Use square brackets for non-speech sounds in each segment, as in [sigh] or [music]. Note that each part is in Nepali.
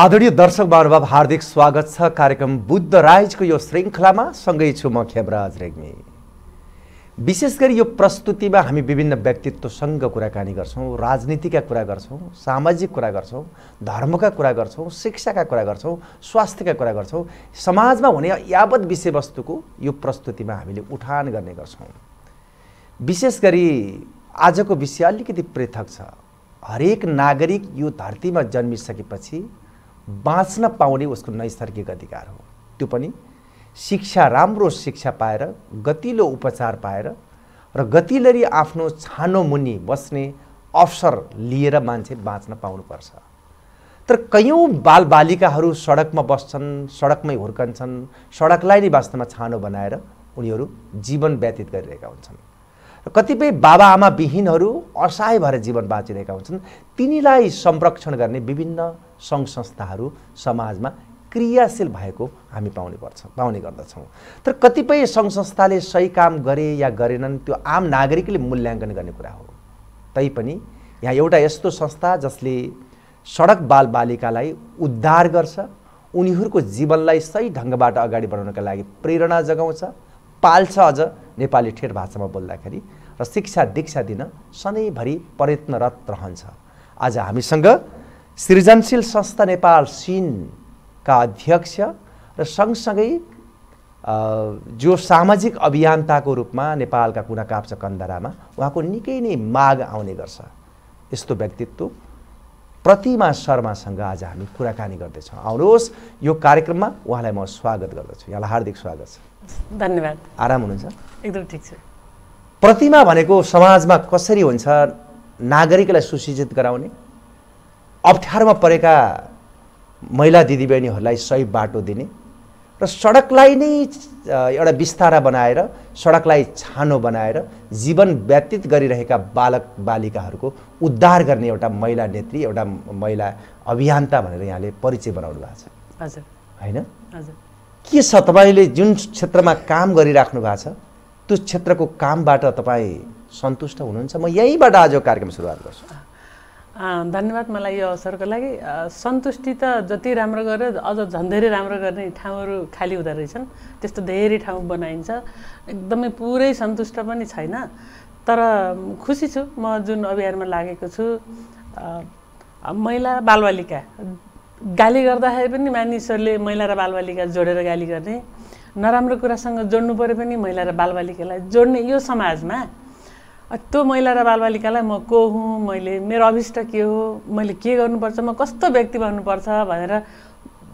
आदरणीय दर्शक महानुभाव हार्दिक स्वागत छ कार्यक्रम बुद्ध राइजको यो श्रृङ्खलामा सँगै छु म खेमराज रेग्मी विशेष गरी यो प्रस्तुतिमा हामी विभिन्न व्यक्तित्वसँग कुराकानी गर्छौँ राजनीतिका कुरा गर्छौँ सामाजिक कुरा गर्छौँ धर्मका कुरा गर्छौँ शिक्षाका कुरा गर्छौँ स्वास्थ्यका कुरा गर्छौँ समाजमा हुने यावत विषयवस्तुको यो प्रस्तुतिमा हामीले उठान गर्ने गर्छौँ विशेष गरी आजको विषय अलिकति पृथक छ हरेक नागरिक यो धरतीमा जन्मिसकेपछि बाँच्न पाउने उसको नैसर्गिक अधिकार हो त्यो पनि शिक्षा राम्रो शिक्षा पाएर गतिलो उपचार पाएर र गतिलरी आफ्नो छानो मुनि बस्ने अवसर लिएर मान्छे बाँच्न पाउनुपर्छ तर कैयौँ बालबालिकाहरू सडकमा बस्छन् सडकमै हुर्कन्छन् सडकलाई नै वास्तवमा छानो बनाएर उनीहरू जीवन व्यतीत गरिरहेका हुन्छन् र कतिपय बाबाआमा विहीनहरू असहाय भएर जीवन बाँचिरहेका हुन्छन् तिनीलाई संरक्षण गर्ने विभिन्न सङ्घ संस्थाहरू समाजमा क्रियाशील भएको हामी पाउने पर्छ पाउने गर्दछौँ तर कतिपय सङ्घ संस्थाले सही काम गरे या गरेनन् त्यो आम नागरिकले मूल्याङ्कन गर्ने कुरा हो तैपनि यहाँ एउटा यस्तो संस्था जसले सडक बालबालिकालाई उद्धार गर्छ उनीहरूको जीवनलाई सही ढङ्गबाट अगाडि बढाउनका लागि प्रेरणा जगाउँछ पाल्छ अझ नेपाली ठेट भाषामा बोल्दाखेरि र शिक्षा दीक्षा दिन सधैँभरि प्रयत्नरत रहन्छ आज हामीसँग सृजनशील संस्था नेपाल सिनका अध्यक्ष र सँगसँगै जो सामाजिक अभियन्ताको रूपमा नेपालका कुना काप्चा कन्दरामा उहाँको निकै नै माग आउने गर्छ यस्तो व्यक्तित्व प्रतिमा शर्मासँग आज हामी कुराकानी गर्दैछौँ आउनुहोस् यो कार्यक्रममा उहाँलाई म स्वागत गर्दछु यहाँलाई हार्दिक स्वागत छ धन्यवाद आराम हुनुहुन्छ एकदम ठिक छ प्रतिमा भनेको समाजमा कसरी हुन्छ नागरिकलाई सुसिजित गराउने अप्ठ्यारोमा परेका महिला दिदीबहिनीहरूलाई सही बाटो दिने र सडकलाई नै एउटा बिस्तारा बनाएर सडकलाई छानो बनाएर जीवन व्यतीत गरिरहेका बालक बालिकाहरूको उद्धार गर्ने एउटा महिला नेत्री एउटा महिला अभियन्ता भनेर यहाँले परिचय बनाउनु भएको छ होइन के छ तपाईँले जुन क्षेत्रमा काम गरिराख्नु भएको छ त्यो क्षेत्रको कामबाट तपाईँ सन्तुष्ट हुनुहुन्छ म यहीँबाट आज कार्यक्रम सुरुवात गर्छु धन्यवाद मलाई यो अवसरको लागि सन्तुष्टि त जति राम्रो गरे अझ झन् धेरै राम्रो गर्ने ठाउँहरू खाली हुँदो रहेछन् त्यस्तो धेरै ठाउँ बनाइन्छ एकदमै पुरै सन्तुष्ट पनि छैन तर खुसी छु म जुन अभियानमा लागेको छु महिला बालबालिका गाली गर्दाखेरि पनि मानिसहरूले महिला र बालबालिका जोडेर गाली गर्ने नराम्रो कुरासँग जोड्नु पऱ्यो पनि महिला र बालबालिकालाई जोड्ने यो समाजमा त्यो महिला र बालबालिकालाई म को हुँ मैले मेरो अभिष्ट के हो मैले के गर्नुपर्छ म कस्तो व्यक्ति बन्नुपर्छ भनेर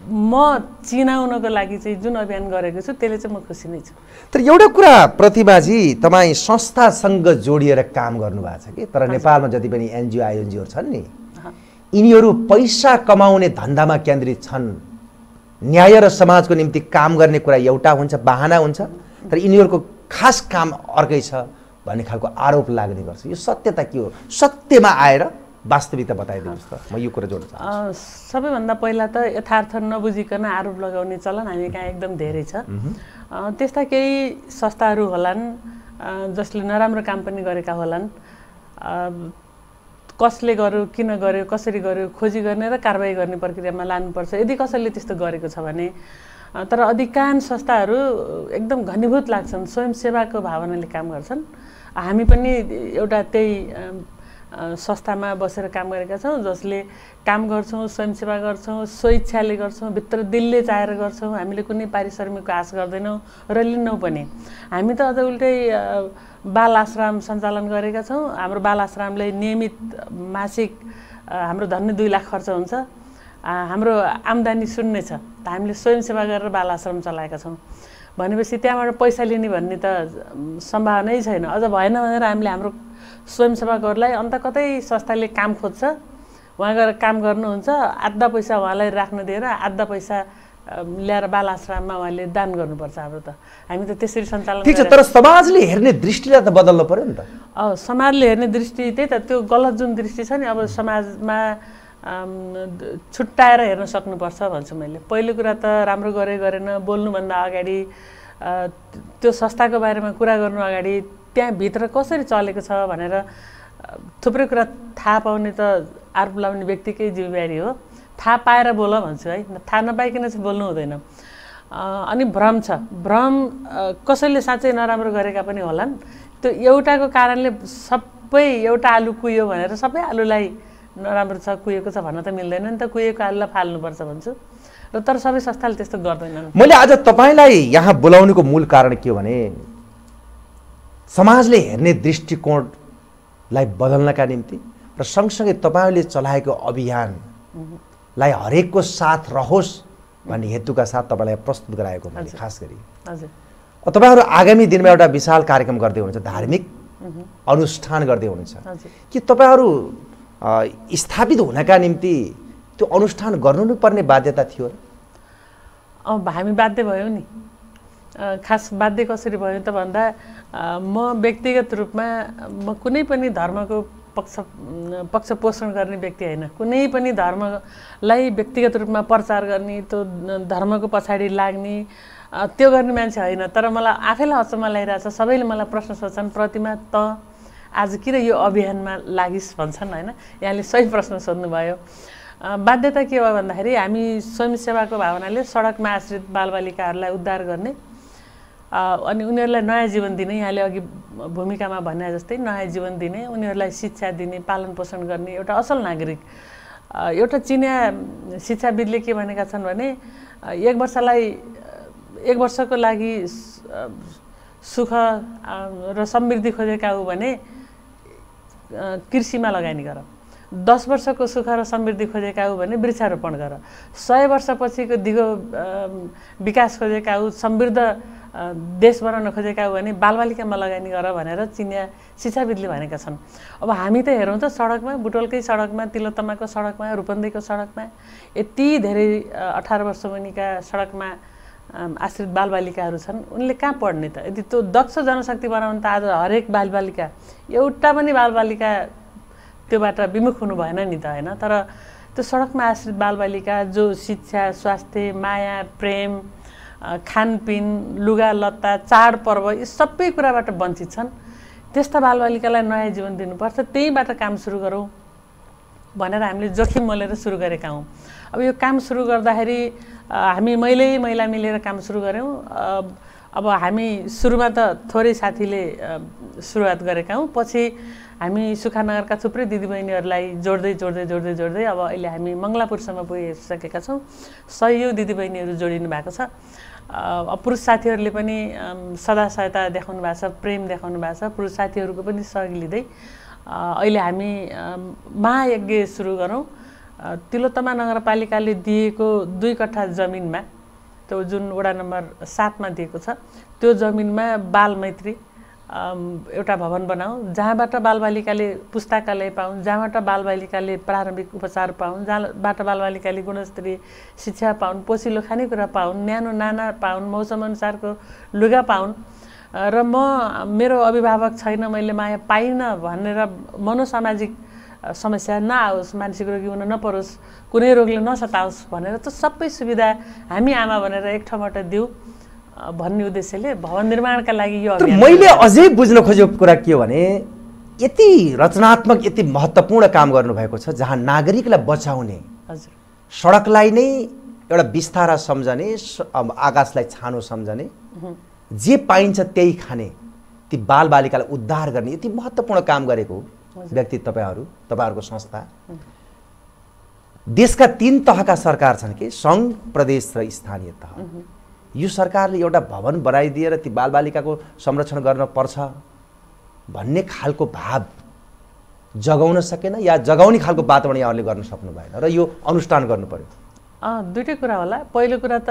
म चिनाउनको लागि चाहिँ जुन अभियान गरेको छु त्यसले चाहिँ म खुसी नै छु तर एउटा कुरा प्रतिभाजी तपाईँ संस्थासँग जोडिएर काम गर्नुभएको छ कि तर नेपालमा जति पनि एनजिओ आइएनजिओहरू छन् नि यिनीहरू पैसा कमाउने धन्दामा केन्द्रित छन् न्याय र समाजको निम्ति काम गर्ने कुरा एउटा हुन्छ बाहना हुन्छ तर यिनीहरूको खास काम अर्कै छ भन्ने खालको आरोप लाग्ने गर्छ यो सत्यता के हो सत्यमा आएर वास्तविकता बताइदिनुहोस् त म यो कुरा जोड्न सबैभन्दा पहिला त यथार्थ नबुझिकन आरोप लगाउने चलन हामी कहाँ एकदम धेरै छ त्यस्ता केही संस्थाहरू होलान् जसले नराम्रो काम पनि गरेका होलान् कसले गर्यो किन गर्यो कसरी गर्यो खोजी गर्ने र कारवाही गर्ने प्रक्रियामा लानुपर्छ यदि कसैले त्यस्तो गरेको छ भने तर अधिकांश संस्थाहरू एकदम घनीभूत लाग्छन् स्वयंसेवाको भावनाले काम गर्छन् हामी पनि एउटा त्यही संस्थामा बसेर काम गरेका छौँ जसले काम गर्छौँ स्वयंसेवा गर्छौँ स्वेच्छाले गर्छौँ भित्र दिलले चाहेर गर्छौँ हामीले कुनै पारिश्रमिकको आश गर्दैनौँ र लिन्नौँ पनि हामी त अझ उल्टै बाल आश्रम सञ्चालन गरेका छौँ हाम्रो बाल आश्रमले नियमित मासिक हाम्रो धन्य दुई लाख खर्च हुन्छ हाम्रो आम्दानी शून्य छ त हामीले स्वयंसेवा गरेर बाल आश्रम चलाएका छौँ भनेपछि त्यहाँबाट पैसा लिने भन्ने त सम्भावनै छैन अझ भएन भनेर हामीले हाम्रो स्वयंसेवकहरूलाई अन्त कतै संस्थाले काम खोज्छ उहाँ गएर काम गर्नुहुन्छ आधा पैसा उहाँलाई राख्न दिएर आधा पैसा ल्याएर बाल आश्रममा उहाँले दान गर्नुपर्छ हाम्रो त हामी त त्यसरी सञ्चालन ठिक छ तर समाजले हेर्ने दृष्टिलाई त बदल्नु पऱ्यो नि त समाजले हेर्ने दृष्टि त्यही त त्यो गलत जुन दृष्टि छ नि अब समाजमा छुट्याएर हेर्न सक्नुपर्छ भन्छु मैले पहिलो कुरा त राम्रो गरे गरेन बोल्नुभन्दा अगाडि त्यो संस्थाको बारेमा कुरा गर्नु अगाडि त्यहाँभित्र कसरी चलेको छ भनेर थुप्रै कुरा थाहा पाउने त आरोप लगाउने व्यक्तिकै जिम्मेवारी हो थाहा पाएर बोल भन्छु है थाहा नपाइकन चाहिँ बोल्नु हुँदैन अनि भ्रम छ भ्रम कसैले साँच्चै नराम्रो गरेका पनि होलान् त्यो एउटाको कारणले सबै एउटा आलु कुहियो भनेर सबै आलुलाई नराम्रो छ कुहिएको छ भन्न त मिल्दैन नि त कुहिएको आलुलाई फाल्नुपर्छ भन्छु र तर सबै संस्थाले त्यस्तो गर्दैनन् मैले आज तपाईँलाई यहाँ बोलाउनुको मूल कारण के हो भने समाजले हेर्ने दृष्टिकोणलाई बदल्नका निम्ति र सँगसँगै तपाईँले चलाएको अभियानलाई हरेकको साथ रहोस् भन्ने हेतुका साथ तपाईँलाई प्रस्तुत गराएको मैले खास गरी हजुर तपाईँहरू आगामी दिनमा एउटा विशाल कार्यक्रम गर्दै हुनुहुन्छ धार्मिक अनुष्ठान गर्दै हुनुहुन्छ कि तपाईँहरू स्थापित हुनका निम्ति त्यो अनुष्ठान गर्नु नै पर्ने बाध्यता थियो अब हामी बाध्य भयौँ नि खास बाध्य कसरी भयो त भन्दा म व्यक्तिगत रूपमा म कुनै पनि धर्मको पक्ष पक्ष पोषण गर्ने व्यक्ति होइन कुनै पनि धर्मलाई व्यक्तिगत रूपमा प्रचार गर्ने त्यो धर्मको पछाडि लाग्ने त्यो गर्ने मान्छे होइन तर मलाई आफैलाई अचम्म छ सबैले मलाई प्रश्न सोध्छन् प्रतिमा त आज किन यो अभियानमा लागिस् भन्छन् होइन यहाँले सही प्रश्न सोध्नुभयो बाध्यता के हो भन्दाखेरि हामी स्वयंसेवाको भावनाले सडकमा आश्रित बालबालिकाहरूलाई उद्धार गर्ने अनि उनीहरूलाई नयाँ जीवन दिने यहाँले अघि भूमिकामा भने जस्तै नयाँ जीवन दिने उनीहरूलाई शिक्षा दिने पालन पोषण गर्ने एउटा असल नागरिक एउटा चिनिया शिक्षाविदले के भनेका छन् भने एक वर्षलाई एक वर्षको लागि सुख र समृद्धि खोजेका हो भने कृषिमा लगानी गर दस वर्षको सुख र समृद्धि खोजेका हो भने वृक्षारोपण गर सय वर्षपछिको दिगो विकास खोजेका हो समृद्ध देश बनाउन खोजेका हो भने बालबालिकामा लगानी गर भनेर चिनिया शिक्षाविदले भनेका छन् अब हामी त हेरौँ त सडकमा बुटोलकै सडकमा तिलोत्तमाको सडकमा रूपन्देहीको सडकमा यति धेरै अठार वर्ष मुनिका सडकमा आश्रित बालबालिकाहरू छन् उनले कहाँ पढ्ने त यदि त्यो दक्ष जनशक्ति बनाउनु त आज हरेक बालबालिका एउटा पनि बालबालिका त्योबाट विमुख हुनु भएन नि त होइन तर त्यो सडकमा आश्रित बालबालिका जो शिक्षा स्वास्थ्य माया प्रेम खानपिन लुगा लत्ता चाडपर्व यी सबै कुराबाट वञ्चित छन् त्यस्ता बालबालिकालाई नयाँ जीवन दिनुपर्छ त्यहीबाट काम सुरु गरौँ भनेर हामीले जोखिम मोलेर सुरु गरेका हौँ अब यो काम सुरु गर्दाखेरि हामी मैले मैला मिलेर काम सुरु गऱ्यौँ अब हामी सुरुमा त थोरै साथीले सुरुवात गरेका हौँ पछि हामी सुखानगरका थुप्रै दिदीबहिनीहरूलाई जोड्दै जोड्दै जोड्दै जोड्दै अब अहिले हामी मङ्गलापुरसम्म पुगिसकेका छौँ सयौँ दिदीबहिनीहरू जोडिनु भएको छ पुरुष साथीहरूले पनि सदा सहायता देखाउनु भएको छ प्रेम देखाउनु भएको छ पुरुष साथीहरूको पनि सहयोग लिँदै अहिले हामी महायज्ञ सुरु गरौँ तिलोत्तमा नगरपालिकाले दिएको दुई कठा जमिनमा त्यो जुन वडा नम्बर सातमा दिएको छ त्यो जमिनमा बालमैत्री एउटा भवन बनाऊ जहाँबाट बालबालिकाले पुस्तकालय पाउन् जहाँबाट बालबालिकाले प्रारम्भिक उपचार पाऊँ जहाँबाट बालबालिकाले गुणस्तरीय शिक्षा पाउन् पोसिलो खानेकुरा पाउन् न्यानो नाना पाउन् अनुसारको लुगा पाउन् र म मेरो अभिभावक छैन मैले माया पाइनँ भनेर मनोसामाजिक समस्या नआओस् मानसिक रोगी हुन नपरोस् कुनै रोगले नसताओस् भनेर त सबै सुविधा हामी आमा भनेर एक ठाउँबाट दिउँ भन्ने उद्देश्यले भवन निर्माणका लागि यो मैले अझै बुझ्न खोजेको कुरा के हो भने यति रचनात्मक यति महत्त्वपूर्ण काम गर्नुभएको छ जहाँ नागरिकलाई बचाउने हजुर सडकलाई नै एउटा बिस्तारा सम्झने आकाशलाई छानो सम्झने जे पाइन्छ त्यही खाने ती बालबालिकालाई उद्धार गर्ने यति महत्त्वपूर्ण काम गरेको व्यक्ति तपाईँहरू तपाईँहरूको संस्था देशका तिन तहका सरकार छन् कि सङ्घ प्रदेश र स्थानीय तह यो सरकारले एउटा भवन बनाइदिएर ती बालबालिकाको संरक्षण गर्न पर्छ भन्ने खालको भाव जगाउन सकेन या जगाउने खालको वातावरण यहाँहरूले गर्न सक्नु भएन र यो अनुष्ठान गर्नु पर्यो दुइटै कुरा होला पहिलो कुरा त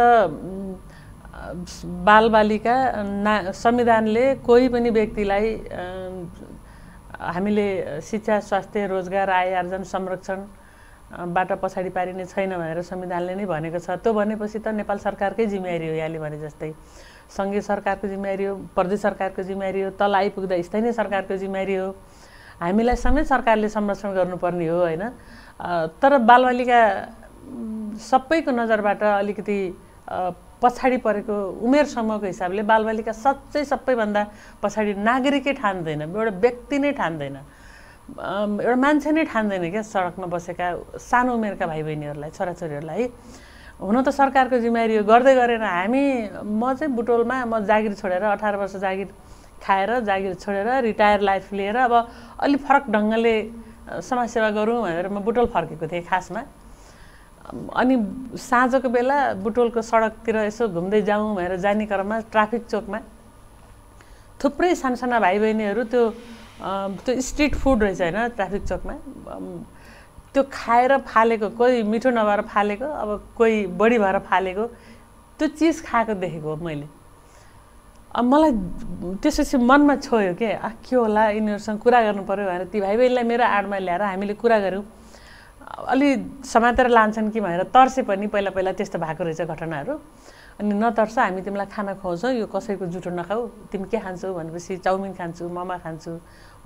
बालबालिका ना संविधानले कोही पनि व्यक्तिलाई हामीले शिक्षा स्वास्थ्य रोजगार आय आर्जन संरक्षणबाट पछाडि पारिने छैन भनेर संविधानले नै भनेको छ त्यो भनेपछि त नेपाल सरकारकै जिम्मेवारी हो यहाँले भने जस्तै सङ्घीय सरकारको जिम्मेवारी हो प्रदेश सरकारको जिम्मेवारी हो तल आइपुग्दा स्थानीय सरकारको जिम्मेवारी हो हामीलाई समेत सरकारले संरक्षण गर्नुपर्ने हो होइन तर बालबालिका सबैको नजरबाट अलिकति पछाडि परेको उमेर समूहको हिसाबले बालबालिका साँच्चै सबैभन्दा पछाडि नागरिकै ठान्दैन एउटा व्यक्ति नै ठान्दैन एउटा मान्छे नै ठान्दैन क्या सडकमा बसेका सानो उमेरका भाइ बहिनीहरूलाई छोराछोरीहरूलाई हुन त सरकारको जिम्मेवारी गर्दै गरेर हामी म चाहिँ बुटोलमा म जागिर छोडेर अठार वर्ष जागिर खाएर जागिर छोडेर रिटायर लाइफ लिएर अब अलिक फरक ढङ्गले समाजसेवा गरौँ भनेर म बुटोल फर्केको थिएँ खासमा अनि साँझको बेला बुटोलको सडकतिर यसो घुम्दै जाउँ भनेर जाने क्रममा ट्राफिक चोकमा थुप्रै साना साना भाइ बहिनीहरू त्यो त्यो स्ट्रिट फुड रहेछ होइन ट्राफिक चोकमा त्यो खाएर फालेको कोही मिठो नभएर फालेको अब कोही बढी भएर फालेको त्यो चिज खाएको देखेको मैले अब मलाई त्यसपछि मनमा छोयो के आ के होला यिनीहरूसँग कुरा गर्नु पऱ्यो भनेर ती भाइ बहिनीलाई मेरो आडमा ल्याएर हामीले कुरा गऱ्यौँ अलि समातेर लान्छन् कि भनेर तर्से पनि पहिला पहिला त्यस्तो भएको रहेछ घटनाहरू अनि नतर्स हामी तिमीलाई खाना खुवाउँछौँ यो कसैको जुठो नखाऊ तिमी के खान्छौ भनेपछि चाउमिन खान्छु मोमो खान्छु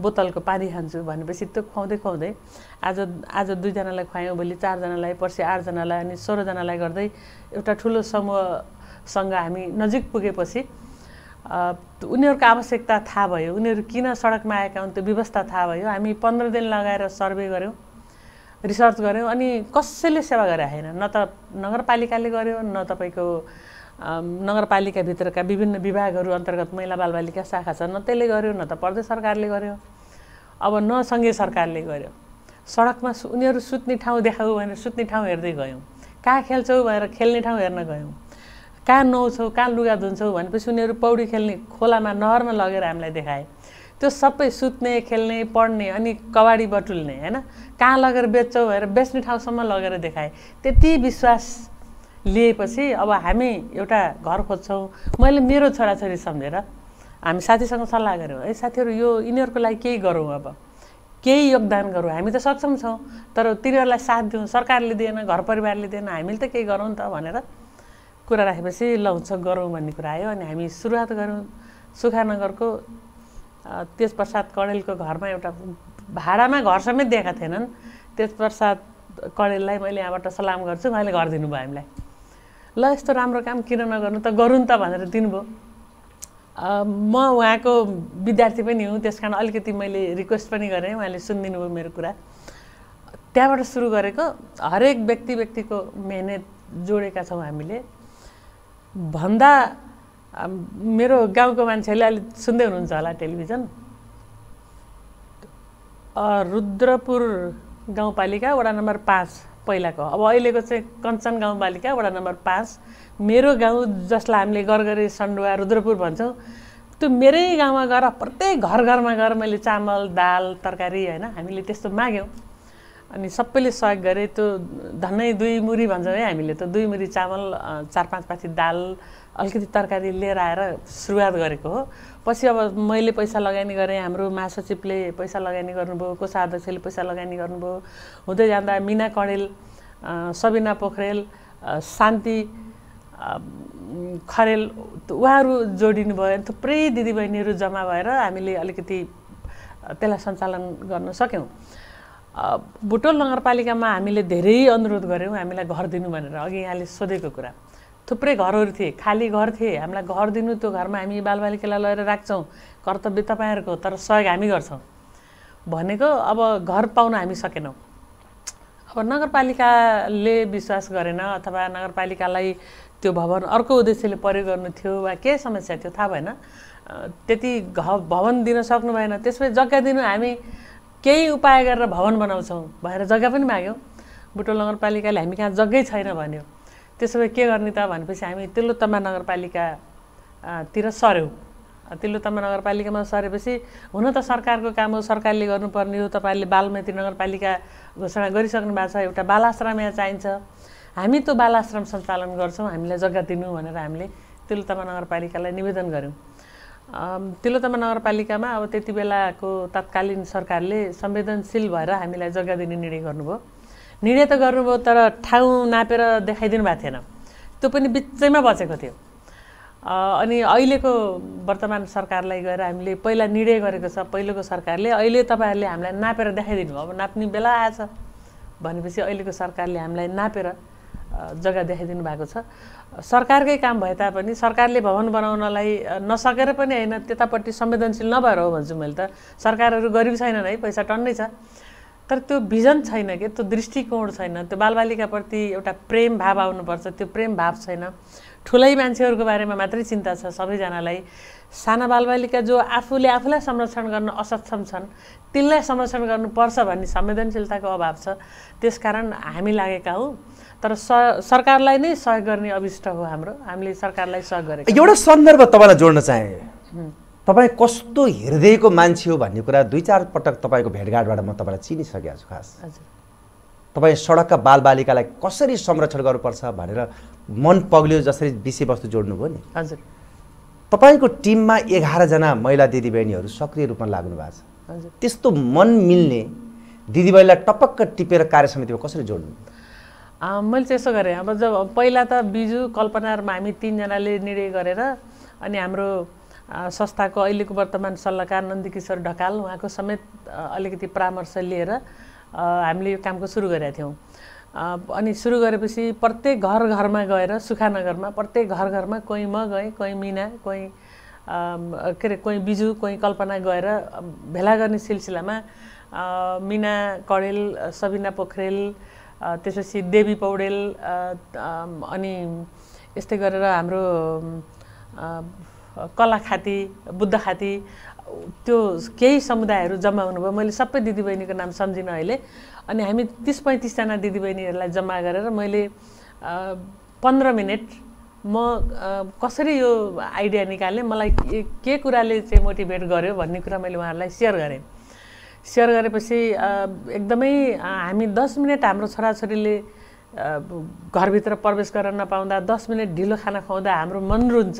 बोतलको पानी खान्छु भनेपछि त्यो खुवाउँदै खुवाउँदै आज आज दुईजनालाई खुवायौँ भोलि चारजनालाई पर्सि आठजनालाई अनि सोह्रजनालाई गर्दै एउटा ठुलो समूहसँग हामी नजिक पुगेपछि उनीहरूको आवश्यकता थाहा भयो उनीहरू किन सडकमा आएका हुन् त्यो व्यवस्था थाहा भयो हामी पन्ध्र दिन लगाएर सर्वे गऱ्यौँ रिसर्च गऱ्यौँ अनि कसैले सेवा गरे होइन न त नगरपालिकाले गर्यो न तपाईँको नगरपालिकाभित्रका विभिन्न विभागहरू अन्तर्गत महिला बालबालिका शाखा छ न त्यसले गर्यो न त प्रदेश सरकारले गर्यो अब न सङ्घीय सरकारले गर्यो सडकमा उनीहरू सुत्ने ठाउँ देखाऊ भनेर सुत्ने ठाउँ हेर्दै गयौँ कहाँ खेल्छौ भनेर खेल्ने ठाउँ हेर्न गयौँ कहाँ नुहाउँछौ कहाँ लुगा धुन्छौ भनेपछि उनीहरू पौडी खेल्ने खोलामा नहरमा लगेर हामीलाई देखाए त्यो सबै सुत्ने खेल्ने पढ्ने अनि कबाडी बटुल्ने होइन कहाँ लगेर बेच्छौ भनेर बेच्ने ठाउँसम्म लगेर देखाएँ त्यति विश्वास लिएपछि अब हामी एउटा घर खोज्छौँ मैले मेरो छोराछोरी सम्झेर हामी साथीसँग सल्लाह गऱ्यौँ है साथीहरू यो यिनीहरूको लागि केही गरौँ अब केही योगदान गरौँ हामी त सक्षम छौँ तर तिनीहरूलाई साथ दिउँ सरकारले दिएन घर परिवारले दिएन हामीले त केही गरौँ त भनेर कुरा राखेपछि ल हुन्छ गरौँ भन्ने कुरा आयो अनि हामी सुरुवात गऱ्यौँ सुखानगरको त्यस पश्चात कणेलको घरमा एउटा भाडामा घर समेत दिएका थिएनन् त्यस पश्चात कणेललाई मैले यहाँबाट सलाम गर्छु उहाँले घर दिनुभयो हामीलाई ल यस्तो राम्रो काम किन नगर्नु त गरौँ त भनेर दिनुभयो म उहाँको विद्यार्थी पनि हुँ त्यस कारण अलिकति मैले रिक्वेस्ट पनि गरेँ उहाँले सुनिदिनुभयो मेरो कुरा त्यहाँबाट सुरु गरेको हरेक व्यक्ति व्यक्तिको मेहनत जोडेका छौँ हामीले भन्दा मेरो गाउँको मान्छेहरूले अहिले सुन्दै हुनुहुन्छ होला टेलिभिजन रुद्रपुर गाउँपालिका वडा नम्बर पाँच पहिलाको अब अहिलेको चाहिँ कञ्चन गाउँपालिका वडा नम्बर पाँच मेरो गाउँ जसलाई हामीले गरगरी सन्डुवा रुद्रपुर भन्छौँ त्यो मेरै गाउँमा गएर प्रत्येक घर घरमा गएर मैले चामल दाल तरकारी होइन हामीले त्यस्तो माग्यौँ अनि सबैले सहयोग गरेँ त्यो धनै दुई मुरी भन्छौँ है हामीले त दुई मुरी चामल चार पाँच पाथी दाल अलिकति तरकारी लिएर आएर सुरुवात गरेको हो पछि अब मैले पैसा लगानी गरेँ हाम्रो महासचिवले पैसा लगानी गर्नुभयो कोषाध्यक्षले पैसा लगानी गर्नुभयो हुँदै जाँदा मिना कणेल सबिना पोखरेल शान्ति खरेल उहाँहरू जोडिनु भयो थुप्रै दिदीबहिनीहरू जम्मा भएर हामीले अलिकति त्यसलाई सञ्चालन गर्न सक्यौँ बुटोल नगरपालिकामा हामीले धेरै अनुरोध गऱ्यौँ हामीलाई घर दिनु भनेर अघि यहाँले सोधेको कुरा थुप्रै घरहरू थिए खाली घर थिए हामीलाई घर दिनु त्यो घरमा हामी बालबालिकालाई लगेर राख्छौँ कर्तव्य तपाईँहरूको तर सहयोग हामी गर्छौँ भनेको अब घर पाउन हामी सकेनौँ अब नगरपालिकाले विश्वास गरेन अथवा नगरपालिकालाई त्यो भवन अर्को उद्देश्यले प्रयोग गर्नु थियो वा के समस्या थियो थाहा भएन त्यति घ भवन दिन सक्नु भएन त्यसपछि जग्गा दिनु हामी केही उपाय गरेर भवन बनाउँछौँ भनेर जग्गा पनि माग्यौँ बुटोल नगरपालिकाले हामी कहाँ जग्गै छैन भन्यो त्यसो भए के गर्ने त भनेपछि हामी तिलोत्तमा नगरपालिकातिर सर्यौँ तिलोत्तमा नगरपालिकामा सरेपछि हुन त सरकारको काम हो सरकारले गर्नुपर्ने हो तपाईँले बालमती नगरपालिका घोषणा गरिसक्नु भएको छ एउटा बालाश्रम यहाँ चाहिन्छ हामी त्यो बालाश्रम सञ्चालन गर्छौँ हामीलाई जग्गा दिनु भनेर हामीले तिलोत्तमा नगरपालिकालाई निवेदन गऱ्यौँ तिलोत्तमा नगरपालिकामा अब त्यति बेलाको तत्कालीन सरकारले संवेदनशील भएर हामीलाई जग्गा दिने निर्णय गर्नुभयो निर्णय त गर्नुभयो तर ठाउँ नापेर देखाइदिनु भएको थिएन त्यो पनि बिचैमा बचेको थियो अनि अहिलेको वर्तमान सरकारलाई गएर हामीले पहिला निर्णय गरेको छ पहिलोको सरकारले अहिले तपाईँहरूले हामीलाई नापेर देखाइदिनु अब नाप्ने बेला आएछ भनेपछि अहिलेको सरकारले हामीलाई नापेर जग्गा देखाइदिनु भएको छ सरकारकै काम भए तापनि सरकारले भवन बनाउनलाई नसकेर पनि होइन त्यतापट्टि संवेदनशील नभएर हो भन्छु मैले त सरकारहरू गरिब छैनन् है पैसा टन्नै छ तर त्यो भिजन छैन कि त्यो दृष्टिकोण छैन त्यो बालबालिकाप्रति एउटा प्रेम भाव आउनुपर्छ त्यो प्रेम भाव छैन ठुलै मान्छेहरूको बारेमा मात्रै चिन्ता छ सबैजनालाई साना बालबालिका जो आफूले आफूलाई संरक्षण गर्न असक्षम छन् तिनलाई संरक्षण गर्नुपर्छ भन्ने संवेदनशीलताको अभाव छ त्यसकारण हामी लागेका हौँ तर स सरकारलाई नै सहयोग गर्ने अभिष्ट हो हाम्रो हामीले सरकारलाई सहयोग गरेको एउटा सन्दर्भ तपाईँलाई जोड्न चाहे तपाईँ कस्तो हृदयको मान्छे हो भन्ने कुरा दुई चार पटक तपाईँको भेटघाटबाट म तपाईँलाई चिनिसकेको छु खास तपाईँ सडकका बालबालिकालाई कसरी संरक्षण गर्नुपर्छ भनेर मन पग्लियो जसरी विषयवस्तु जोड्नुभयो नि हजुर तपाईँको टिममा एघारजना महिला दिदीबहिनीहरू सक्रिय रूपमा लाग्नु भएको छ त्यस्तो मन मिल्ने दिदीबहिनीलाई टपक्क टिपेर कार्य समितिमा कसरी जोड्नु मैले चाहिँ यसो गरेँ अब जब पहिला त बिजु कल्पना र हामी तिनजनाले निर्णय गरेर अनि हाम्रो संस्थाको अहिलेको वर्तमान सल्लाहकार नन्दकिशोर ढकाल उहाँको समेत अलिकति परामर्श लिएर हामीले यो कामको सुरु गरेका थियौँ अनि सुरु गरेपछि प्रत्येक घर घरमा गएर सुखानगरमा प्रत्येक घर घरमा कोही म गएँ कोही मिना कोही के अरे कोही बिजु कोही कल्पना गएर भेला गर्ने सिलसिलामा मिना कडेल सबिना पोखरेल त्यसपछि देवी पौडेल अनि यस्तै गरेर हाम्रो कला खाती बुद्ध खाती त्यो केही समुदायहरू जम्मा हुनुभयो मैले सबै दिदीबहिनीको नाम सम्झिनँ अहिले अनि हामी तिस पैँतिसजना दिदीबहिनीहरूलाई जम्मा गरेर मैले पन्ध्र मिनट म कसरी यो आइडिया निकालेँ मलाई के कुराले चाहिँ मोटिभेट गर्यो भन्ने कुरा मैले उहाँहरूलाई सेयर गरेँ सेयर गरेपछि एकदमै हामी दस मिनट हाम्रो छोराछोरीले घरभित्र प्रवेश गर्न नपाउँदा दस मिनट ढिलो खाना खुवाउँदा हाम्रो मन रुन्छ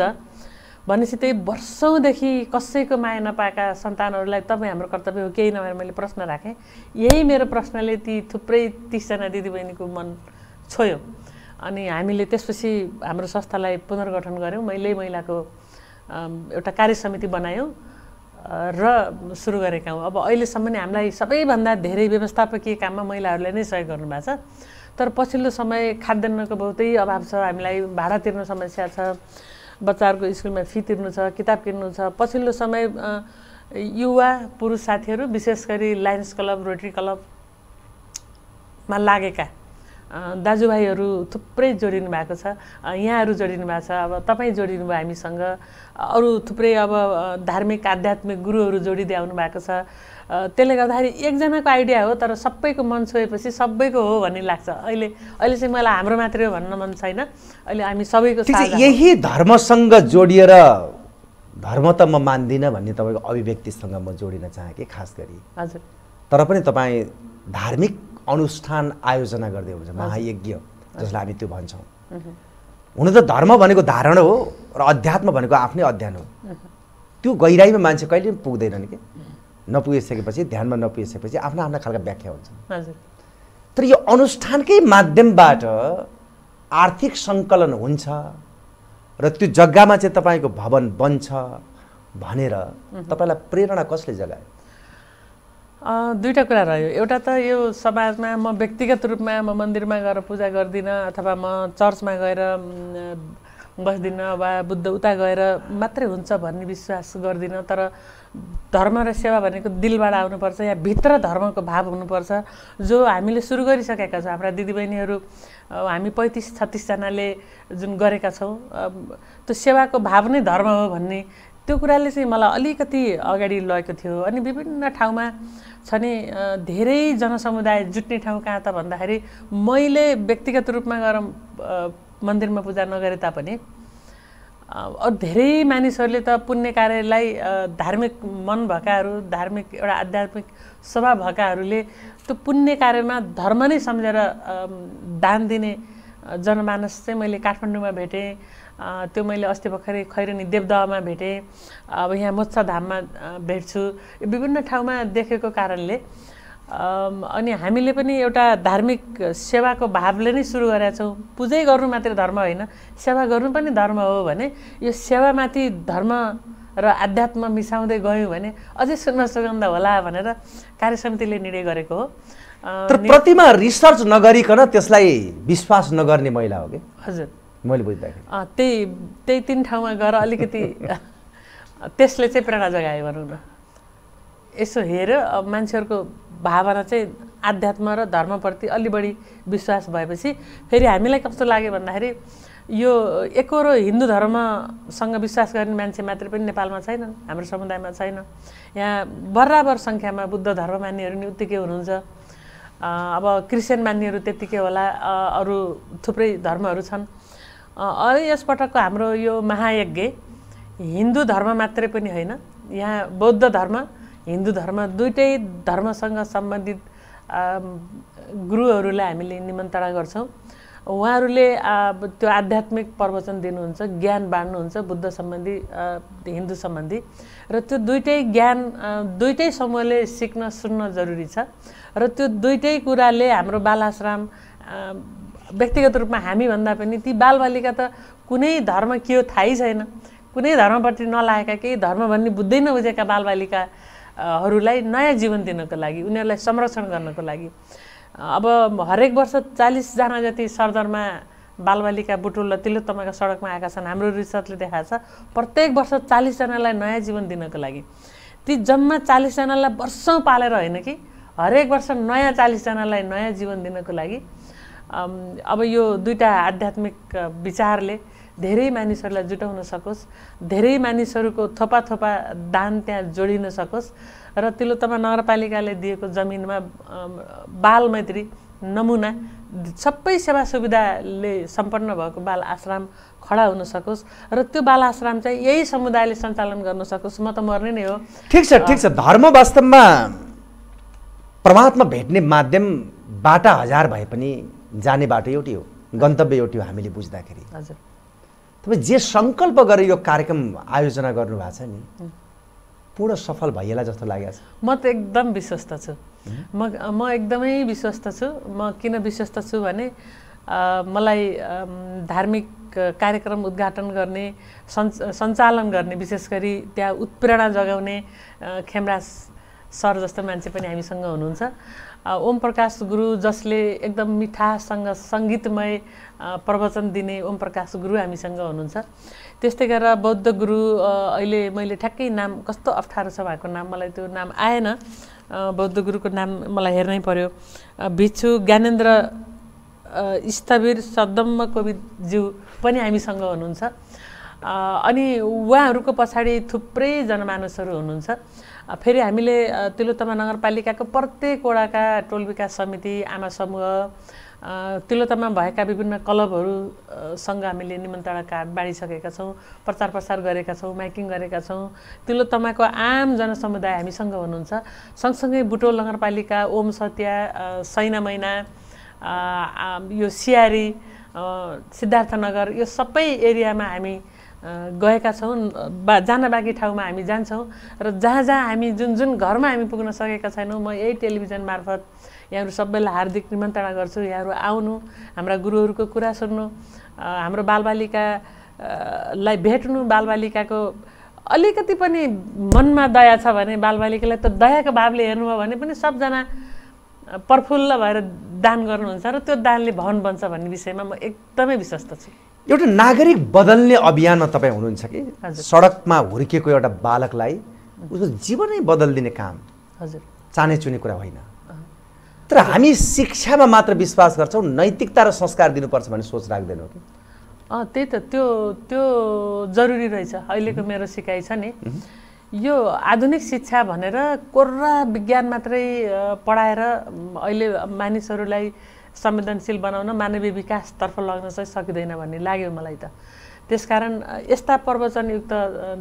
भनेपछि त्यही वर्षौँदेखि कसैको माया नपाएका सन्तानहरूलाई तपाईँ हाम्रो कर्तव्य हो केही नभएर मैले प्रश्न राखेँ यही मेरो प्रश्नले ती थुप्रै तिसजना दिदीबहिनीको मन छोयो अनि हामीले त्यसपछि हाम्रो संस्थालाई पुनर्गठन गऱ्यौँ मैले महिलाको एउटा कार्य समिति बनायौँ र सुरु गरेका हौँ अब अहिलेसम्म नै हामीलाई सबैभन्दा धेरै व्यवस्थापकीय काममा महिलाहरूले नै सहयोग गर्नुभएको छ तर पछिल्लो समय खाद्यान्नको बहुतै अभाव छ हामीलाई भाडा तिर्न समस्या छ बच्चाहरूको स्कुलमा फी तिर्नु छ किताब किन्नु छ पछिल्लो समय युवा पुरुष साथीहरू विशेष गरी लायन्स क्लब रोटरी क्लबमा लागेका दाजुभाइहरू थुप्रै जोडिनु भएको छ यहाँहरू जोडिनु भएको छ अब तपाईँ जोडिनु भयो हामीसँग अरू थुप्रै अब धार्मिक आध्यात्मिक गुरुहरू जोडिँदै आउनु भएको छ त्यसले गर्दाखेरि एकजनाको आइडिया हो तर सबैको मन छोएपछि सबैको हो भन्ने लाग्छ अहिले अहिले चाहिँ मलाई हाम्रो मात्रै हो भन्न मन छैन अहिले हामी सबैको यही धर्मसँग जोडिएर धर्म त म मान्दिनँ भन्ने तपाईँको अभिव्यक्तिसँग म जोडिन चाहेँ कि खास गरी हजुर तर पनि तपाईँ धार्मिक अनुष्ठान आयोजना गर्दै हुनुहुन्छ महायज्ञ जसलाई हामी त्यो भन्छौँ हुन त धर्म भनेको धारणा हो र अध्यात्म भनेको आफ्नै अध्ययन हो त्यो गहिराइमा मान्छे कहिले पनि पुग्दैनन् कि नपुगिसकेपछि ध्यानमा नपुगिसकेपछि आफ्नो आफ्ना खालको व्याख्या हुन्छ तर यो अनुष्ठानकै माध्यमबाट आर्थिक सङ्कलन हुन्छ र त्यो जग्गामा चाहिँ तपाईँको भवन बन्छ भनेर तपाईँलाई प्रेरणा कसले जगायो दुईवटा कुरा रह्यो एउटा त यो समाजमा म व्यक्तिगत रूपमा म मन्दिरमा गएर पूजा गर्दिनँ अथवा म चर्चमा गएर बस्दिनँ वा बुद्ध उता गएर मात्रै हुन्छ भन्ने विश्वास गर्दिनँ तर धर्म र सेवा भनेको दिलबाट आउनुपर्छ या भित्र धर्मको भाव हुनुपर्छ जो हामीले सुरु गरिसकेका छौँ हाम्रा दिदीबहिनीहरू हामी पैँतिस छत्तिसजनाले जुन गरेका छौँ त्यो सेवाको भाव नै धर्म हो भन्ने त्यो कुराले चाहिँ मलाई अलिकति अगाडि लगेको थियो अनि विभिन्न ठाउँमा छ नि धेरै जनसमुदाय जुट्ने ठाउँ कहाँ त भन्दाखेरि मैले व्यक्तिगत रूपमा गएर मन्दिरमा पूजा नगरे तापनि अरू धेरै मानिसहरूले त पुण्य कार्यलाई धार्मिक मन भएकाहरू धार्मिक एउटा आध्यात्मिक स्वभाव भएकाहरूले त्यो पुण्य कार्यमा धर्म नै सम्झेर दान दिने जनमानस चाहिँ मैले काठमाडौँमा भेटेँ त्यो मैले अस्ति भर्खरै खैरेनी देवदहमा भेटेँ अब यहाँ मोत्साधाममा भेट्छु यो विभिन्न ठाउँमा देखेको कारणले अनि हामीले पनि एउटा धार्मिक सेवाको भावले नै सुरु गरेका छौँ पूजै गर्नु मात्रै धर्म होइन सेवा गर्नु पनि धर्म हो भने यो सेवामाथि धर्म र आध्यात्म मिसाउँदै गयौँ भने अझै सुन्न सुगन्ध होला भनेर कार्य समितिले निर्णय गरेको हो तर प्रतिमा रिसर्च नगरिकन त्यसलाई विश्वास नगर्ने महिला हो कि हजुर मैले बुझ्दाखेरि त्यही त्यही तिन ठाउँमा गएर अलिकति [laughs] त्यसले चाहिँ प्रेरणा जगायो भनौँ न यसो हेर मान्छेहरूको भावना चाहिँ आध्यात्म र धर्मप्रति अलि बढी विश्वास भएपछि फेरि हामीलाई कस्तो लाग्यो भन्दाखेरि यो एकरो हिन्दू धर्मसँग विश्वास गर्ने मान्छे मात्रै पनि नेपालमा छैनन् हाम्रो समुदायमा छैन यहाँ बराबर सङ्ख्यामा बुद्ध धर्म मान्नेहरू नि उत्तिकै हुनुहुन्छ अब क्रिस्चियन मान्नेहरू त्यत्तिकै होला अरू थुप्रै धर्महरू छन् अनि यसपटकको हाम्रो यो महायज्ञ हिन्दू धर्म मात्रै पनि होइन यहाँ बौद्ध धर्म हिन्दू धर्म दुइटै धर्मसँग सम्बन्धित गुरुहरूलाई हामीले निमन्त्रणा गर्छौँ उहाँहरूले त्यो आध्यात्मिक प्रवचन दिनुहुन्छ ज्ञान बाँड्नुहुन्छ बुद्ध सम्बन्धी हिन्दू सम्बन्धी र त्यो दुइटै ज्ञान दुइटै समूहले सिक्न सुन्न जरुरी छ र त्यो दुइटै कुराले हाम्रो बालाश्राम व्यक्तिगत रूपमा हामीभन्दा पनि ती बालबालिका त कुनै धर्म के हो थाहै छैन कुनै धर्मपट्टि नलागेका केही धर्म भन्ने बुझ्दै नबुझेका बालबालिका हरूलाई नयाँ जीवन दिनको लागि उनीहरूलाई संरक्षण गर्नको लागि अब हरेक वर्ष चालिसजना जति सरदरमा बालबालिका बुटुल र तिलोत्तमाका सडकमा आएका छन् हाम्रो रिसर्चले देखाएको छ प्रत्येक वर्ष चालिसजनालाई नयाँ जीवन दिनको लागि ती जम्मा चालिसजनालाई वर्षौँ पालेर होइन कि हरेक वर्ष नयाँ चालिसजनालाई नयाँ जीवन दिनको लागि अब यो दुईवटा आध्यात्मिक विचारले धेरै मानिसहरूलाई जुटाउन सकोस् धेरै मानिसहरूको थोपा थोपा दान त्यहाँ जोडिन सकोस् र तिलोतमा नगरपालिकाले दिएको जमिनमा बाल मैत्री नमुना सबै सेवा सुविधाले सम्पन्न भएको बाल आश्रम खडा हुन सकोस् र त्यो बाल आश्रम चाहिँ यही समुदायले सञ्चालन गर्न सकोस् म त मर्ने नै हो ठिक छ ठिक छ धर्म वास्तवमा परमात्मा भेट्ने माध्यम बाटा हजार भए पनि जाने बाटो एउटै हो गन्तव्य एउटै हो हामीले बुझ्दाखेरि हजुर तपाईँ जे सङ्कल्प गरेर यो कार्यक्रम आयोजना गर्नुभएको छ नि पूर्ण सफल भइएला जस्तो लागेको छ म त एकदम विश्वस्त छु म म एकदमै विश्वस्त छु म किन विश्वस्त छु भने मलाई धार्मिक कार्यक्रम उद्घाटन गर्ने सञ्चालन गर्ने विशेष गरी त्यहाँ उत्प्रेरणा जगाउने खेमराज सर जस्तो मान्छे पनि हामीसँग हुनुहुन्छ ओम प्रकाश गुरु जसले एकदम मिठासँग सङ्गीतमय प्रवचन दिने ओम प्रकाश गुरु हामीसँग हुनुहुन्छ त्यस्तै गरेर बौद्ध गुरु अहिले मैले ठ्याक्कै नाम कस्तो अप्ठ्यारो छ भएको नाम मलाई त्यो नाम आएन बौद्ध गुरुको नाम मलाई हेर्नै पर्यो भिक्षु ज्ञानेन्द्र स्थवीर सदम्म कोविदज्यू पनि हामीसँग हुनुहुन्छ अनि उहाँहरूको पछाडि थुप्रै जनमानसहरू हुनुहुन्छ फेरि हामीले तिलोत्तमा नगरपालिकाको प्रत्येक वडाका टोल विकास समिति आमा समूह तिलोत्तमा भएका विभिन्न क्लबहरूसँग हामीले निमन्त्रणा कार्ड बाँडिसकेका छौँ प्रचार प्रसार गरेका छौँ माइकिङ गरेका छौँ तिलोत्तमाको आम जनसमुदाय हामीसँग हुनुहुन्छ सँगसँगै बुटोल नगरपालिका ओम सत्या सैना मैना यो सियारी सिद्धार्थनगर यो सबै एरियामा हामी गएका छौँ बा जान बाँकी ठाउँमा हामी जान्छौँ र जहाँ जहाँ हामी जुन जुन घरमा हामी पुग्न सकेका छैनौँ म यही टेलिभिजन मार्फत यहाँहरू सबैलाई हार्दिक निमन्त्रणा गर्छु यहाँहरू आउनु हाम्रा गुरुहरूको कुरा सुन्नु हाम्रो बालबालिकालाई भेट्नु बालबालिकाको अलिकति पनि मनमा दया छ भने बालबालिकालाई त दयाको भावले हेर्नुभयो भने पनि सबजना प्रफुल्ल भएर दान गर्नुहुन्छ र त्यो दानले भवन बन्छ भन्ने विषयमा म एकदमै विश्वस्त छु एउटा नागरिक बदल्ने अभियानमा तपाईँ हुनुहुन्छ कि सडकमा हुर्किएको एउटा बालकलाई उसको जीवनै बदलिदिने काम हजुर चाने कुरा होइन तर हामी शिक्षामा मात्र विश्वास गर्छौँ नैतिकता र संस्कार दिनुपर्छ भन्ने सोच राख्दैनौँ कि त्यही त त्यो त्यो जरुरी रहेछ अहिलेको मेरो सिकाइ छ नि यो आधुनिक शिक्षा भनेर कोर विज्ञान मात्रै पढाएर अहिले मानिसहरूलाई संवेदनशील बनाउन मानवीय विकासतर्फ लग्न चाहिँ सकिँदैन भन्ने लाग्यो मलाई त त्यसकारण यस्ता प्रवचनयुक्त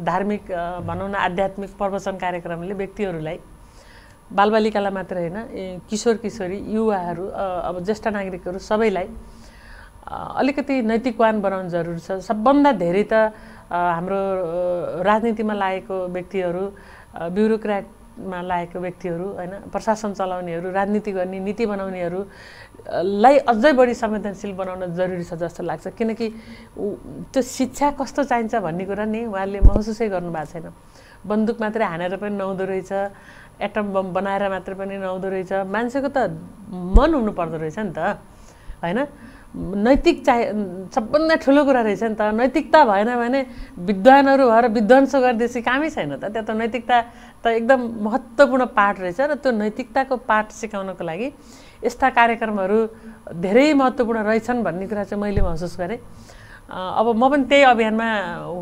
धार्मिक भनौँ न आध्यात्मिक प्रवचन कार्यक्रमले व्यक्तिहरूलाई बालबालिकालाई मात्र होइन किशोर किशोरी युवाहरू अब ज्येष्ठ नागरिकहरू सबैलाई अलिकति नैतिकवान बनाउनु जरुरी छ सबभन्दा धेरै त हाम्रो राजनीतिमा लागेको व्यक्तिहरू ब्युरोक्राट मा लागेको व्यक्तिहरू होइन प्रशासन चलाउनेहरू राजनीति गर्ने नीति बनाउनेहरूलाई अझै बढी संवेदनशील बनाउन जरुरी छ जस्तो लाग्छ किनकि त्यो शिक्षा कस्तो चाहिन्छ भन्ने कुरा नि उहाँले महसुसै गर्नु भएको छैन बन्दुक मात्रै हानेर पनि नहुँदो रहेछ एटम बम बनाएर मात्र पनि नहुँदो रहेछ मान्छेको त मन हुनु हुनुपर्दो रहेछ नि त होइन नैतिक चाहि सबभन्दा ठुलो कुरा रहेछ नि त नैतिकता भएन भने विद्वानहरू भएर विध्वंस गरिदिएपछि कामै छैन त त्यहाँ त नैतिकता त एकदम महत्त्वपूर्ण पाठ रहेछ र त्यो नैतिकताको पाठ सिकाउनको लागि यस्ता कार्यक्रमहरू धेरै महत्त्वपूर्ण रहेछन् भन्ने कुरा चाहिँ मैले महसुस गरेँ अब म पनि त्यही अभियानमा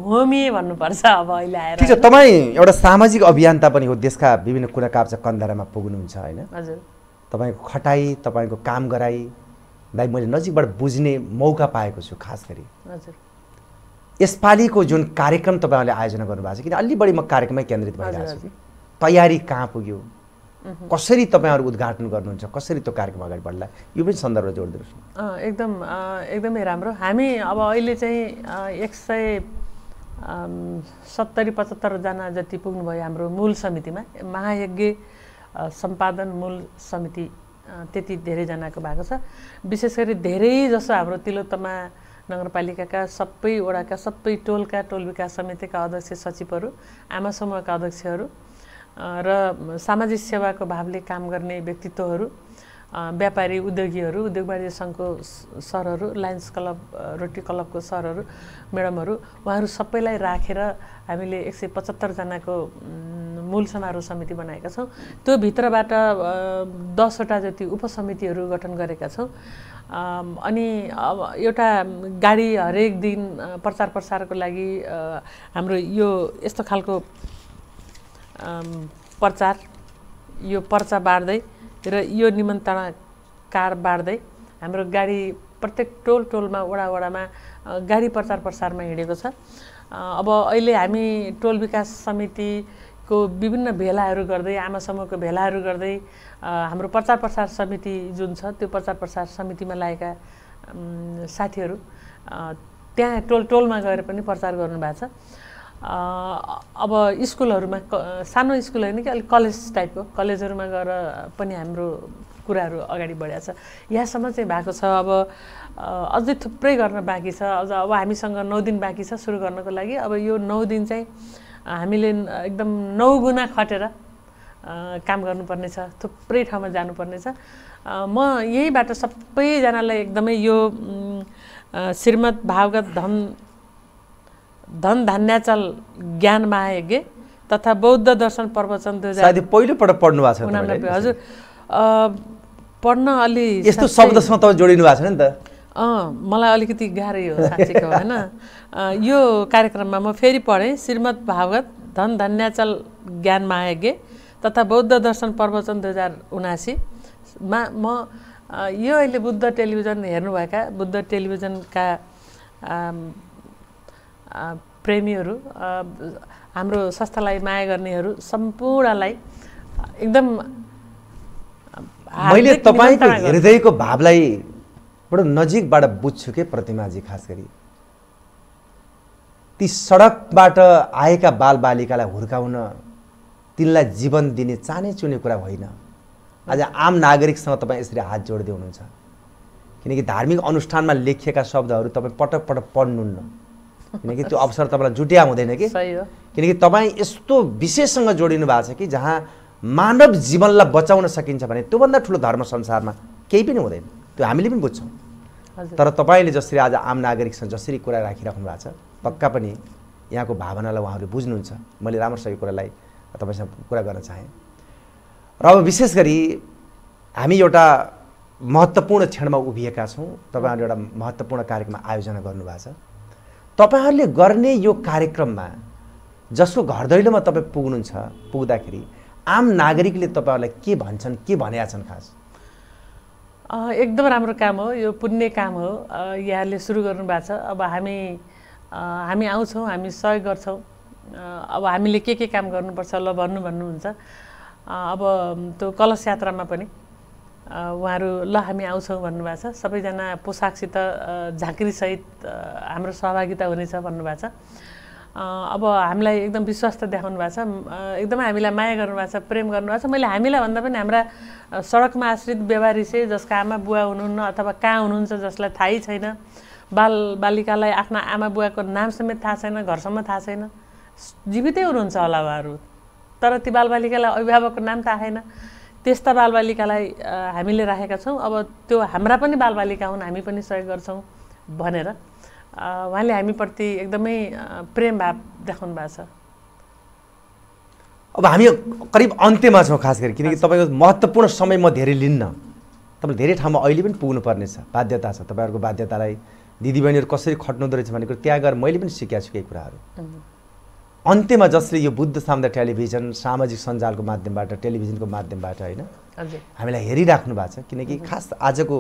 होमिए भन्नुपर्छ अब अहिले आएर ठिक छ तपाईँ एउटा सामाजिक अभियन्ता पनि हो देशका विभिन्न कुरा काप्चा कन्धारामा पुग्नुहुन्छ होइन हजुर तपाईँको खटाई तपाईँको काम गराई लाई मैले नजिकबाट बुझ्ने मौका पाएको छु खास गरी हजुर यसपालिको जुन कार्यक्रम तपाईँहरूले आयोजना गर्नुभएको छ किन अलि बढी म कार्यक्रममै केन्द्रित भइरहेको छु तयारी कहाँ पुग्यो कसरी तपाईँहरू उद्घाटन गर्नुहुन्छ कसरी त्यो कार्यक्रम अगाडि बढ्ला यो पनि सन्दर्भ जोडिदिनुहोस् एकदम एकदमै राम्रो हामी अब अहिले चाहिँ एक सय सत्तरी पचहत्तरजना जति पुग्नुभयो हाम्रो मूल समितिमा महायज्ञ सम्पादन मूल समिति त्यति धेरैजनाको भएको छ विशेष गरी धेरै जसो हाम्रो तिलोत्तमा नगरपालिकाका सबै वडाका सबै टोलका टोल विकास समितिका अध्यक्ष सचिवहरू आमा समूहका अध्यक्षहरू र सामाजिक सेवाको भावले काम गर्ने व्यक्तित्वहरू व्यापारी उद्योगीहरू उद्योग वाणिज्य सङ्घको सरहरू लायन्स क्लब रोटी क्लबको सरहरू म्याडमहरू उहाँहरू सबैलाई राखेर हामीले एक सय पचहत्तरजनाको मूल समारोह समिति बनाएका छौँ त्यो भित्रबाट दसवटा जति उपसमितिहरू गठन गरेका छौँ अनि अब एउटा गाडी हरेक दिन प्रचार प्रसारको लागि हाम्रो यो यस्तो खालको प्रचार यो पर्चा बाँड्दै र यो कार बाँड्दै हाम्रो गाडी प्रत्येक टोल टोलमा वडा वडामा गाडी प्रचार प्रसारमा हिँडेको छ अब अहिले हामी टोल विकास समिति को विभिन्न भेलाहरू गर्दै आमा समूहको भेलाहरू गर्दै हाम्रो प्रचार प्रसार समिति जुन छ त्यो प्रचार प्रसार समितिमा लागेका साथीहरू त्यहाँ टोल टोलमा गएर पनि प्रचार गर्नुभएको छ अब स्कुलहरूमा सानो स्कुल होइन कि अलिक कलेज टाइपको कलेजहरूमा गएर पनि हाम्रो कुराहरू अगाडि बढिया छ यहाँसम्म चाहिँ भएको छ अब अझै थुप्रै गर्न बाँकी छ अझ अब हामीसँग नौ दिन बाँकी छ सुरु गर्नको लागि अब यो नौ दिन चाहिँ हामीले एकदम नौ गुणा खटेर काम गर्नुपर्नेछ थुप्रै ठाउँमा जानुपर्नेछ म यहीबाट सबैजनालाई एकदमै यो श्रीमद् भागवत धन धन धान्याचल ज्ञान महायज्ञ तथा बौद्ध दर्शन प्रवचन दुई हजार पहिलोपटक पढ्नु भएको छ हजुर पढ्न अलि यस्तो शब्दसँग तपाईँ जोडिनु भएको छ नि त मलाई अलिकति गाह्रै हो साँच्चीको होइन यो कार्यक्रममा म फेरि पढेँ श्रीमद् भागवत धन धन्याचल ज्ञान महायज्ञ तथा बौद्ध दर्शन प्रवचन दुई हजार उनासीमा म यो अहिले बुद्ध टेलिभिजन हेर्नुभएका बुद्ध टेलिभिजनका प्रेमीहरू हाम्रो संस्थालाई माया गर्नेहरू सम्पूर्णलाई एकदम मैले तपाईँको हृदयको भावलाई बडो नजिकबाट बुझ्छु के प्रतिमाजी खास गरी ती सडकबाट आएका बालबालिकालाई हुर्काउन तिनलाई जीवन दिने चाने चुने कुरा होइन आज आम नागरिकसँग तपाईँ यसरी हात जोड्दै हुनुहुन्छ किनकि धार्मिक अनुष्ठानमा लेखिएका शब्दहरू तपाईँ पटक पटक पढ्नुहुन्न किनकि त्यो अवसर तपाईँलाई जुट्या हुँदैन कि किनकि तपाईँ यस्तो विशेषसँग जोडिनु भएको छ कि जहाँ मानव जीवनलाई बचाउन सकिन्छ भने त्योभन्दा ठुलो धर्म संसारमा केही पनि हुँदैन त्यो हामीले पनि बुझ्छौँ तर तपाईँले जसरी आज आम नागरिकसँग जसरी कुरा राखिराख्नु भएको छ पक्का पनि यहाँको भावनालाई उहाँहरूले बुझ्नुहुन्छ मैले राम्रोसँग कुरालाई तपाईँसँग कुरा गर्न चाहेँ र अब विशेष गरी हामी एउटा महत्त्वपूर्ण क्षणमा उभिएका छौँ तपाईँहरूले एउटा महत्त्वपूर्ण कार्यक्रम आयोजना गर्नुभएको छ तपाईँहरूले गर्ने यो कार्यक्रममा जसको घर दैलोमा तपाईँ पुग्नुहुन्छ पुग्दाखेरि आम नागरिकले तपाईँहरूलाई के भन्छन् के भनेका छन् खास एकदम राम्रो काम हो यो पुण्य काम हो यहाँले सुरु गर्नुभएको छ अब हामी हामी आउँछौँ हामी सहयोग गर्छौँ अब हामीले के के काम गर्नुपर्छ ल भन्नु भन्नुहुन्छ अब त्यो कलश यात्रामा पनि उहाँहरू ल हामी आउँछौँ भन्नुभएको छ सबैजना पोसाकसित झाँक्रीसहित हाम्रो सहभागिता हुनेछ भन्नुभएको छ अब हामीलाई एकदम विश्वास त देखाउनु भएको छ एकदमै हामीलाई माया गर्नुभएको छ प्रेम गर्नुभएको छ मैले हामीलाई भन्दा पनि हाम्रा सडकमा आश्रित व्यवहारी चाहिँ जसका आमा बुवा हुनुहुन्न अथवा कहाँ हुनुहुन्छ जसलाई थाहै छैन बाल बालिकालाई आफ्ना आमा बुवाको नाम समेत थाहा छैन घरसम्म थाहा छैन जीवितै हुनुहुन्छ होला उहाँहरू तर ती बालबालिकालाई अभिभावकको नाम थाहा छैन त्यस्ता बालबालिकालाई हामीले राखेका छौँ अब त्यो हाम्रा पनि बालबालिका हुन् हामी पनि सहयोग गर्छौँ भनेर उहाँले हामीप्रति एकदमै प्रेम भाव देखाउनु भएको छ अब हामी करिब अन्त्यमा छौँ खास गरी किनकि तपाईँको महत्त्वपूर्ण समय म धेरै लिन्न तपाईँले धेरै ठाउँमा अहिले पनि पुग्नुपर्नेछ छ बाध्यता छ तपाईँहरूको बाध्यतालाई दिदीबहिनीहरू कसरी खट्नुहुँदो रहेछ भन्ने कुरो त्यहाँ गएर मैले पनि सिकेको छु केही कुराहरू अन्त्यमा जसले यो बुद्ध सामुदाय टेलिभिजन सामाजिक सञ्जालको माध्यमबाट टेलिभिजनको माध्यमबाट होइन हामीलाई हेरिराख्नु भएको छ किनकि खास आजको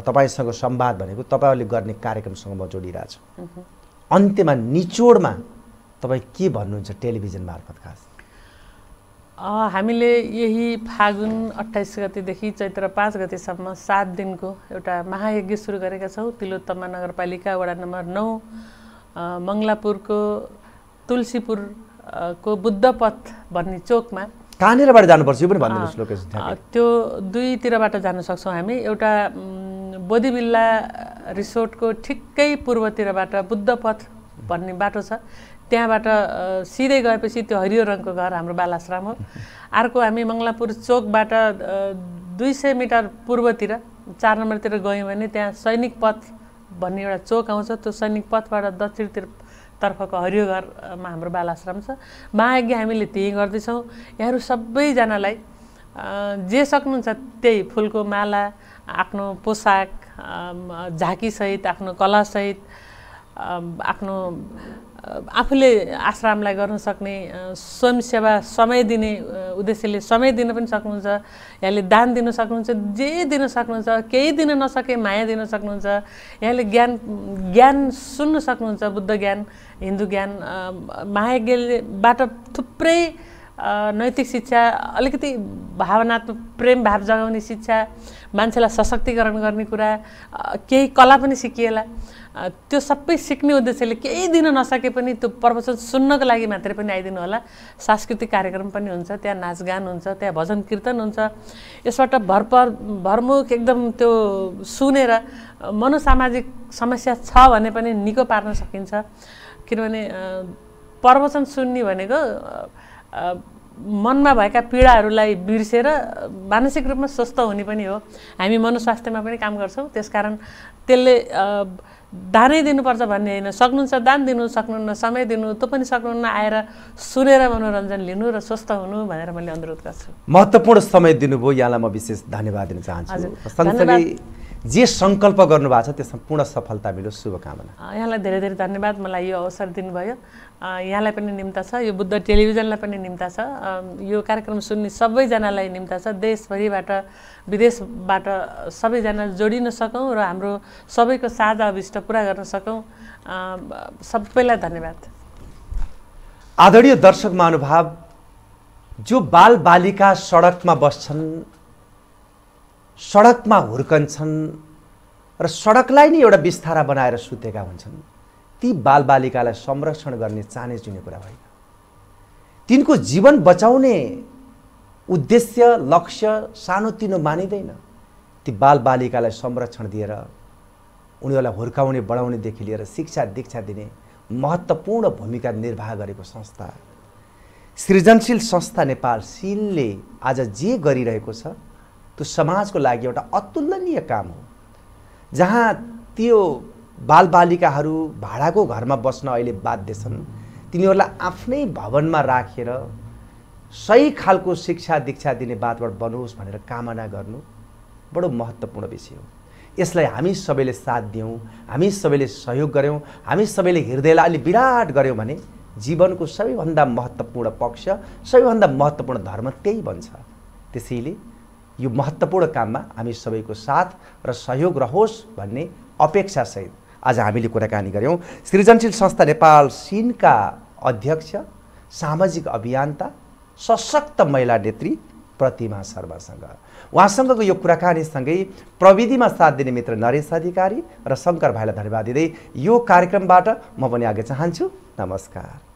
तपाईँसँग संवाद भनेको तपाईँहरूले गर्ने कार्यक्रमसँग म जोडिरहेको छु अन्त्यमा निचोडमा तपाईँ के भन्नुहुन्छ टेलिभिजन मार्फत खास हामीले यही फागुन अट्ठाइस गतेदेखि चैत्र पाँच गतेसम्म सात दिनको एउटा महायज्ञ सुरु गरेका छौँ तिलोत्तमा नगरपालिका वडा नम्बर नौ मङ्गलापुरको तुलसीपुर को बुद्धपथ भन्ने चोकमा कहाँनिरबाट जानुपर्छ यो पनि भनिदिनुहोस् लोकेसन त्यो दुईतिरबाट जान सक्छौँ हामी एउटा बोधिबिल्ला रिसोर्टको ठिक्कै पूर्वतिरबाट बुद्ध पथ भन्ने बाटो छ त्यहाँबाट सिधै गएपछि त्यो हरियो रङको घर हाम्रो बालाश्रम हो अर्को हामी मङ्गलापुर चोकबाट दुई सय मिटर पूर्वतिर चार नम्बरतिर गयौँ भने त्यहाँ सैनिक पथ भन्ने एउटा चोक आउँछ त्यो सैनिक पथबाट दक्षिणतिर तर्फको हरियो घरमा हाम्रो बालाश्रम छ महायज्ञ हामीले त्यहीँ गर्दैछौँ यहाँहरू सबैजनालाई जे सक्नुहुन्छ त्यही फुलको माला आफ्नो पोसाक झाँकीसहित आफ्नो कलासहित आफ्नो आफूले आश्रामलाई गर्न सक्ने स्वयंसेवा समय दिने उद्देश्यले समय दिन पनि सक्नुहुन्छ यहाँले दान दिन सक्नुहुन्छ जे दिन सक्नुहुन्छ केही दिन नसके माया दिन सक्नुहुन्छ यहाँले ज्ञान ज्ञान सुन्न सक्नुहुन्छ बुद्ध ज्ञान हिन्दू ज्ञान महायज्ञबाट थुप्रै नैतिक शिक्षा अलिकति भावनात्मक प्रेम भाव जगाउने शिक्षा मान्छेलाई सशक्तिकरण गर्ने कुरा केही कला पनि सिकिएला त्यो सबै सिक्ने उद्देश्यले केही दिन नसके पनि त्यो प्रवचन सुन्नको लागि मात्रै पनि आइदिनु होला सांस्कृतिक कार्यक्रम पनि हुन्छ त्यहाँ नाचगान हुन्छ त्यहाँ भजन कीर्तन हुन्छ यसबाट भरपर भरमुख एकदम त्यो सुनेर मनोसामाजिक समस्या छ भने पनि निको पार्न सकिन्छ किनभने प्रवचन सुन्ने भनेको मनमा भएका पीडाहरूलाई बिर्सेर मानसिक रूपमा स्वस्थ हुने पनि हो हामी मनोस्वास्थ्यमा पनि काम गर्छौँ त्यसकारण त्यसले दानै दिनुपर्छ भन्ने होइन सक्नुहुन्छ दान दिनु सक्नुहुन्न समय दिनु तँ पनि सक्नुहुन्न आएर सुनेर मनोरञ्जन लिनु र स्वस्थ हुनु भनेर मैले अनुरोध गर्छु महत्त्वपूर्ण समय दिनुभयो यहाँलाई म विशेष धन्यवाद दिन चाहन्छु जे सङ्कल्प गर्नुभएको छ त्यसमा पूर्ण सफलता मिलोस् शुभकामना यहाँलाई धेरै धेरै धन्यवाद मलाई यो अवसर दिनुभयो यहाँलाई पनि निम्ता छ यो बुद्ध टेलिभिजनलाई पनि निम्ता छ यो कार्यक्रम सुन्ने सबैजनालाई निम्ता छ देशभरिबाट विदेशबाट सबैजना जोडिन सकौँ र हाम्रो सबैको साझा अभिष्ट पुरा गर्न सकौँ सबैलाई धन्यवाद आदरणीय दर्शक महानुभाव जो बाल बालिका सडकमा बस्छन् सडकमा हुर्कन्छन् र सडकलाई नै एउटा बिस्तारा बनाएर सुतेका हुन्छन् ती बालबालिकालाई संरक्षण गर्ने चाने चुने कुरा होइन तिनको जीवन बचाउने उद्देश्य लक्ष्य सानोतिनो मानिँदैन ती बालबालिकालाई संरक्षण दिएर उनीहरूलाई हुर्काउने बढाउनेदेखि लिएर शिक्षा दीक्षा दिने महत्त्वपूर्ण भूमिका निर्वाह गरेको संस्था सृजनशील संस्था नेपाल सिलले आज जे गरिरहेको छ त्यो समाजको लागि एउटा अतुलनीय काम हो जहाँ त्यो बालबालिकाहरू भाडाको घरमा बस्न अहिले बाध्य छन् तिनीहरूलाई आफ्नै भवनमा राखेर सही खालको शिक्षा दीक्षा दिने वातावरण बनोस् भनेर कामना गर्नु बडो महत्त्वपूर्ण विषय हो यसलाई हामी सबैले साथ दियौँ हामी सबैले सहयोग गऱ्यौँ हामी सबैले हृदयलाई अलि विराट गऱ्यौँ भने जीवनको सबैभन्दा महत्त्वपूर्ण पक्ष सबैभन्दा महत्त्वपूर्ण धर्म त्यही बन्छ त्यसैले यो महत्त्वपूर्ण काममा हामी सबैको साथ र सहयोग रहोस् भन्ने अपेक्षासहित आज हामीले कुराकानी गऱ्यौँ सृजनशील संस्था नेपाल सिनका अध्यक्ष सामाजिक अभियन्ता सशक्त महिला नेत्री प्रतिमा शर्मासँग उहाँसँगको यो कुराकानीसँगै प्रविधिमा साथ दिने मित्र नरेश अधिकारी र शङ्कर भाइलाई धन्यवाद दिँदै यो कार्यक्रमबाट म पनि आगे चाहन्छु नमस्कार